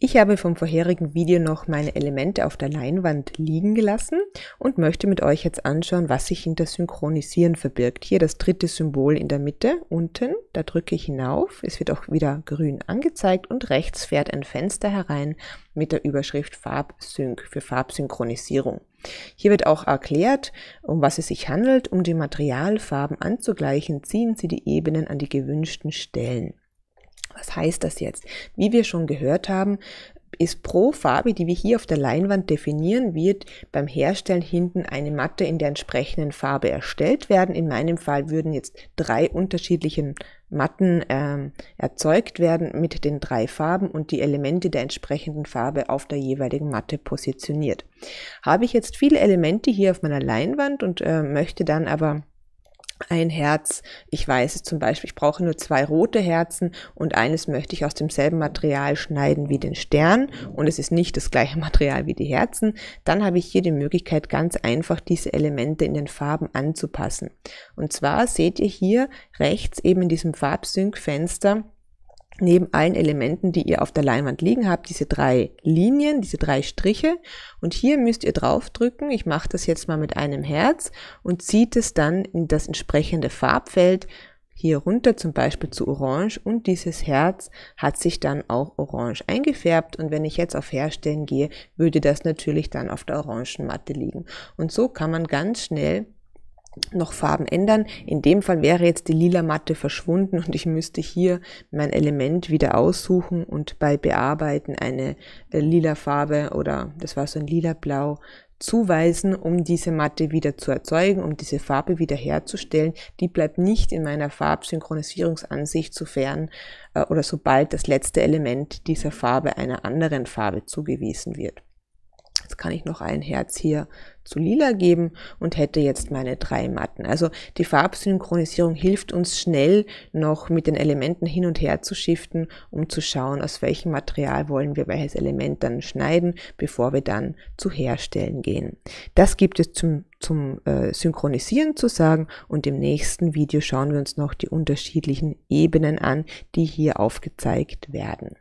Ich habe vom vorherigen Video noch meine Elemente auf der Leinwand liegen gelassen und möchte mit euch jetzt anschauen, was sich hinter Synchronisieren verbirgt. Hier das dritte Symbol in der Mitte, unten, da drücke ich hinauf, es wird auch wieder grün angezeigt und rechts fährt ein Fenster herein mit der Überschrift Farbsync für Farbsynchronisierung. Hier wird auch erklärt, um was es sich handelt. Um die Materialfarben anzugleichen, ziehen Sie die Ebenen an die gewünschten Stellen heißt das jetzt? Wie wir schon gehört haben, ist pro Farbe, die wir hier auf der Leinwand definieren, wird beim Herstellen hinten eine Matte in der entsprechenden Farbe erstellt werden. In meinem Fall würden jetzt drei unterschiedliche Matten äh, erzeugt werden mit den drei Farben und die Elemente der entsprechenden Farbe auf der jeweiligen Matte positioniert. Habe ich jetzt viele Elemente hier auf meiner Leinwand und äh, möchte dann aber ein Herz. Ich weiß zum Beispiel, ich brauche nur zwei rote Herzen und eines möchte ich aus demselben Material schneiden wie den Stern und es ist nicht das gleiche Material wie die Herzen. Dann habe ich hier die Möglichkeit, ganz einfach diese Elemente in den Farben anzupassen. Und zwar seht ihr hier rechts eben in diesem Farbsync-Fenster neben allen Elementen, die ihr auf der Leinwand liegen habt, diese drei Linien, diese drei Striche. Und hier müsst ihr draufdrücken. Ich mache das jetzt mal mit einem Herz und zieht es dann in das entsprechende Farbfeld hier runter, zum Beispiel zu orange. Und dieses Herz hat sich dann auch orange eingefärbt. Und wenn ich jetzt auf Herstellen gehe, würde das natürlich dann auf der orangen Matte liegen. Und so kann man ganz schnell noch Farben ändern. In dem Fall wäre jetzt die lila Matte verschwunden und ich müsste hier mein Element wieder aussuchen und bei Bearbeiten eine äh, lila Farbe oder das war so ein lila Blau zuweisen, um diese Matte wieder zu erzeugen, um diese Farbe wieder herzustellen. Die bleibt nicht in meiner Farbsynchronisierungsansicht, sofern äh, oder sobald das letzte Element dieser Farbe einer anderen Farbe zugewiesen wird kann ich noch ein Herz hier zu lila geben und hätte jetzt meine drei Matten. Also die Farbsynchronisierung hilft uns schnell noch mit den Elementen hin und her zu shiften, um zu schauen, aus welchem Material wollen wir welches Element dann schneiden, bevor wir dann zu Herstellen gehen. Das gibt es zum, zum äh, Synchronisieren zu sagen und im nächsten Video schauen wir uns noch die unterschiedlichen Ebenen an, die hier aufgezeigt werden.